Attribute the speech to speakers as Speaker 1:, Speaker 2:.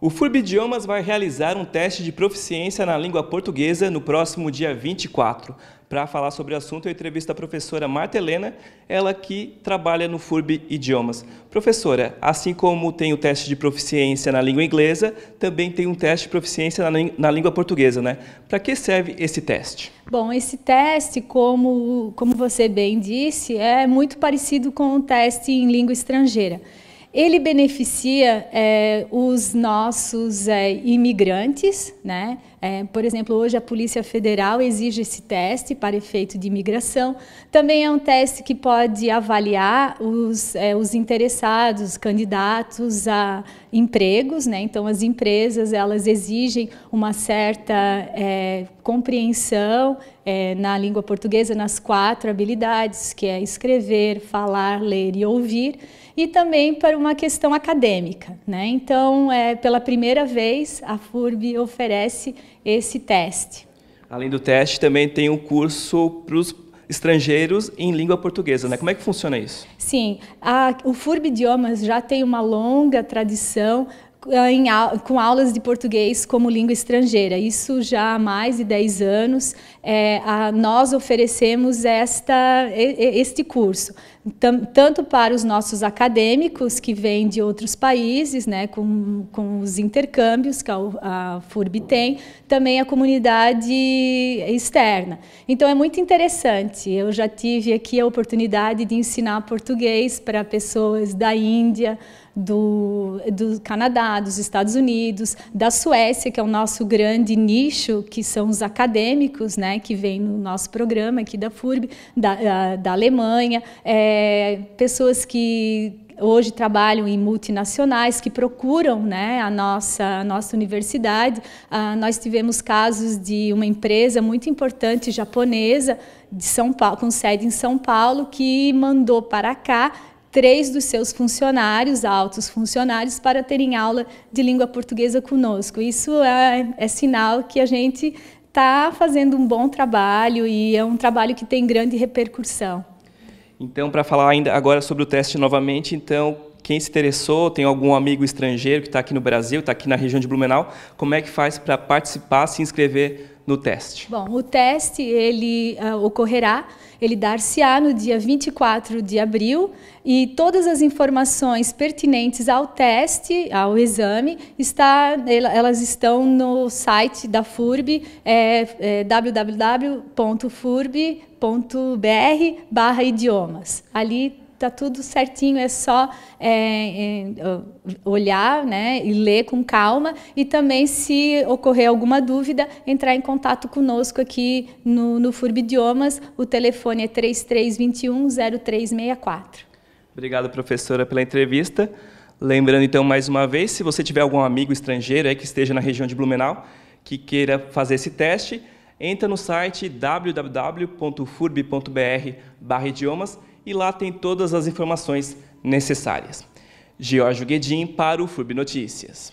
Speaker 1: O Furbidiomas vai realizar um teste de proficiência na língua portuguesa no próximo dia 24. Para falar sobre o assunto, eu entrevisto a professora Marta Helena, ela que trabalha no FURB Idiomas. Professora, assim como tem o teste de proficiência na língua inglesa, também tem um teste de proficiência na, na língua portuguesa, né? Para que serve esse teste?
Speaker 2: Bom, esse teste, como, como você bem disse, é muito parecido com o um teste em língua estrangeira ele beneficia é, os nossos é, imigrantes, né? É, por exemplo, hoje a Polícia Federal exige esse teste para efeito de imigração. Também é um teste que pode avaliar os, é, os interessados, candidatos a empregos. Né? Então, as empresas elas exigem uma certa é, compreensão é, na língua portuguesa nas quatro habilidades, que é escrever, falar, ler e ouvir e também para uma questão acadêmica. Né? Então, é, pela primeira vez, a FURB oferece esse teste.
Speaker 1: Além do teste, também tem um curso para os estrangeiros em língua portuguesa, né? Como é que funciona isso?
Speaker 2: Sim, a, o FURB Idiomas já tem uma longa tradição ah, em, com aulas de português como língua estrangeira. Isso já há mais de 10 anos, é, a, nós oferecemos esta, este curso tanto para os nossos acadêmicos que vêm de outros países, né, com, com os intercâmbios que a, FURB tem, também a comunidade externa. Então é muito interessante. Eu já tive aqui a oportunidade de ensinar português para pessoas da Índia, do, do Canadá, dos Estados Unidos, da Suécia, que é o nosso grande nicho, que são os acadêmicos, né, que vêm no nosso programa aqui da FURB, da, da, Alemanha. É, pessoas que hoje trabalham em multinacionais que procuram né, a, nossa, a nossa universidade. Ah, nós tivemos casos de uma empresa muito importante japonesa de São Paulo, com sede em São Paulo que mandou para cá três dos seus funcionários, altos funcionários, para terem aula de língua portuguesa conosco. Isso é, é sinal que a gente está fazendo um bom trabalho e é um trabalho que tem grande repercussão.
Speaker 1: Então, para falar ainda agora sobre o teste novamente, então, quem se interessou, tem algum amigo estrangeiro que está aqui no Brasil, está aqui na região de Blumenau, como é que faz para participar, se inscrever no teste?
Speaker 2: Bom, o teste ele uh, ocorrerá, ele dar-se-á no dia 24 de abril e todas as informações pertinentes ao teste, ao exame, está, elas estão no site da FURB, é, é, www.furb.br/idiomas. Ali tá tudo certinho, é só é, é, olhar né, e ler com calma. E também, se ocorrer alguma dúvida, entrar em contato conosco aqui no, no Idiomas. O telefone é 3321 0364.
Speaker 1: Obrigado, professora, pela entrevista. Lembrando, então, mais uma vez, se você tiver algum amigo estrangeiro aí que esteja na região de Blumenau, que queira fazer esse teste, entra no site www.furb.br idiomas e lá tem todas as informações necessárias. Jorge Guedin para o FUB Notícias.